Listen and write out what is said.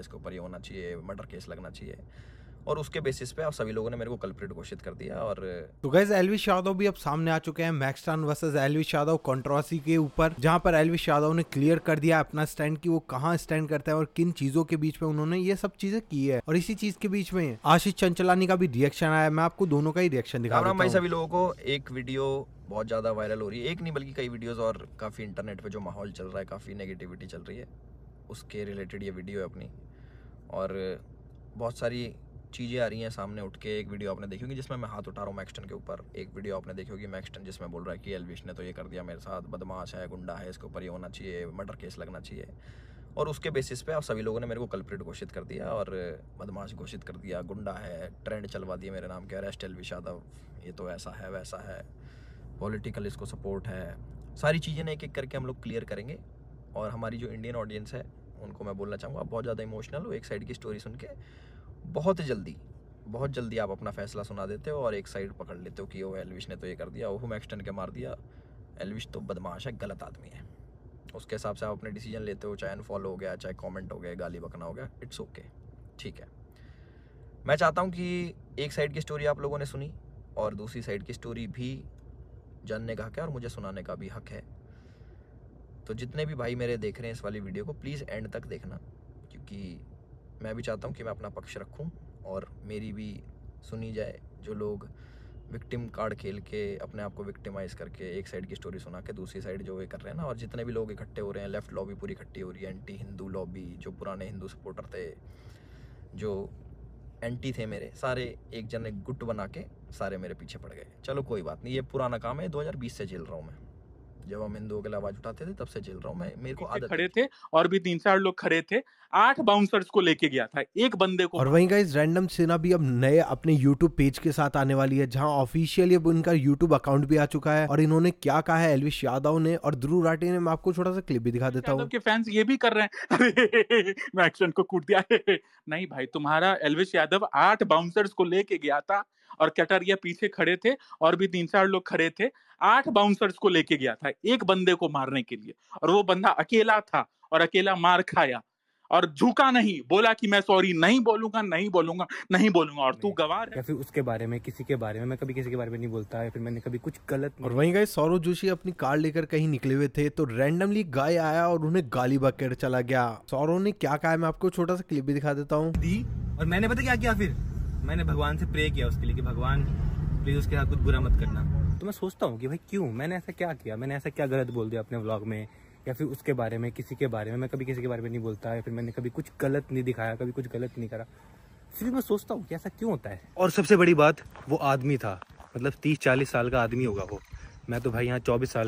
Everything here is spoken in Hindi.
इसके ऊपर ये होना चाहिए मर्डर केस लगना चाहिए और उसके बेसिस पे आप सभी लोगों ने मेरे को कल्प्रिट घोषित कर दिया और तो गैस एलविश यादव भी अब सामने आ चुके हैं Maxtern versus Elvish Yadav controversy के ऊपर जहां पर एलविश यादव ने क्लियर कर दिया अपना स्टैंड कि वो कहाँ स्टैंड करता है और किन चीजों के बीच में उन्होंने ये सब चीजें की है और इसी चीज के बीच में आशीष चंचलानी का भी रिएक्शन आया मैं आपको दोनों का ही रिएक्शन दिखा रहा हाँ, हूँ सभी लोगों को एक वीडियो बहुत ज़्यादा वायरल हो रही है एक नहीं बल्कि कई वीडियो और काफ़ी इंटरनेट पे जो माहौल चल रहा है काफ़ी नेगेटिविटी चल रही है उसके रिलेटेड ये वीडियो है अपनी और बहुत सारी चीज़ें आ रही हैं सामने उठ के एक वीडियो आपने देखी होगी जिसमें मैं हाथ उठा रहा हूँ मैक्सटन के ऊपर एक वीडियो आपने देखी होगी मैक्सटन जिसमें बोल रहा है कि एलविश ने तो ये कर दिया मेरे साथ बदमाश है गुंडा है इसके ऊपर ये होना चाहिए मर्डर केस लगना चाहिए और उसके बेसिस पे आप सभी लोगों ने मेरे को कल्प्रेट घोषित कर दिया और बदमाश घोषित कर दिया गुंडा है ट्रेंड चलवा दिया मेरे नाम के अरेस्ट एलविश यादव ये तो ऐसा है वैसा है पॉलिटिकल इसको सपोर्ट है सारी चीज़ें एक एक करके हम लोग क्लियर करेंगे और हमारी जो इंडियन ऑडियंस है उनको मैं बोलना चाहूँगा बहुत ज़्यादा इमोशनल हो एक साइड की स्टोरी सुन के बहुत जल्दी बहुत जल्दी आप अपना फैसला सुना देते हो और एक साइड पकड़ लेते हो कि ओ एलविश ने तो ये कर दिया ओह मैक्सटन के मार दिया एलविश तो बदमाश है गलत आदमी है उसके हिसाब से आप अपने डिसीजन लेते हो चाहे अनफॉलो हो गया चाहे कमेंट हो गया गाली बकना हो गया इट्स ओके ठीक है मैं चाहता हूँ कि एक साइड की स्टोरी आप लोगों ने सुनी और दूसरी साइड की स्टोरी भी जानने का हक है और मुझे सुनाने का भी हक है तो जितने भी भाई मेरे देख रहे हैं इस वाली वीडियो को प्लीज़ एंड तक देखना क्योंकि मैं भी चाहता हूँ कि मैं अपना पक्ष रखूँ और मेरी भी सुनी जाए जो लोग विक्टिम कार्ड खेल के अपने आप को विक्टिमाइज करके एक साइड की स्टोरी सुना के दूसरी साइड जो ये कर रहे हैं ना और जितने भी लोग इकट्ठे हो रहे हैं लेफ्ट लॉबी पूरी इकट्ठी हो रही है एंटी हिंदू लॉबी जो पुराने हिंदू सपोर्टर थे जो एंटी थे मेरे सारे एक जन एक गुट बना के सारे मेरे पीछे पड़ गए चलो कोई बात नहीं ये पुराना काम है दो से झेल रहा हूँ मैं जब हम इन दो के आवाज उठाते थे तब से झेल रहा हूँ मैं मेरे को आदत खड़े थे और भी तीन चार लोग खड़े थे आठ बाउंसर्स को लेके गया था एक बंदे को और वहीं का इस रैंडम सेना भी अब नए अपने यूट्यूब पेज के साथ आने वाली है जहाँ ऑफिशियली अब उनका यूट्यूब अकाउंट भी आ चुका है और इन्होंने क्या कहा है एलविश यादव ने और ध्रुव राठी ने मैं आपको छोटा सा क्लिप भी दिखा देता हूँ फैंस ये भी कर रहे हैं मैं को कूट दिया नहीं भाई तुम्हारा एलविश यादव आठ बाउंसर्स को लेके गया था और कटारिया पीछे खड़े थे और भी तीन चार लोग खड़े थे आठ बाउंसर्स को लेके गया था एक बंदे को मारने के लिए और वो बंदा अकेला था और अकेला मार खाया और झुका नहीं बोला कि मैं सॉरी नहीं बोलूंगा नहीं बोलूंगा नहीं बोलूंगा और तू गवार या फिर उसके बारे में किसी के बारे में मैं कभी किसी के बारे में नहीं बोलता या फिर मैंने कभी कुछ गलत और वहीं गए सौरव जोशी अपनी कार लेकर कहीं निकले हुए थे तो रैंडमली गाय आया और उन्हें गाली बकर चला गया सौरव ने क्या कहा मैं आपको छोटा सा क्लिप भी दिखा देता हूँ और मैंने पता क्या किया फिर मैंने भगवान से प्रे किया उसके लिए कि भगवान प्लीज़ उसके साथ कुछ बुरा मत करना तो मैं सोचता हूँ कि भाई क्यों मैंने ऐसा क्या किया मैंने ऐसा क्या गलत बोल दिया अपने व्लॉग में या फिर उसके बारे में किसी के बारे में मैं कभी किसी के बारे में नहीं बोलता या फिर मैंने कभी कुछ गलत नहीं दिखाया कभी कुछ गलत नहीं करा फिर मैं सोचता हूँ कि ऐसा क्यों होता है और सबसे बड़ी बात वो आदमी था मतलब तीस चालीस साल का आदमी होगा वो मैं तो भाई यहाँ चौबीस साल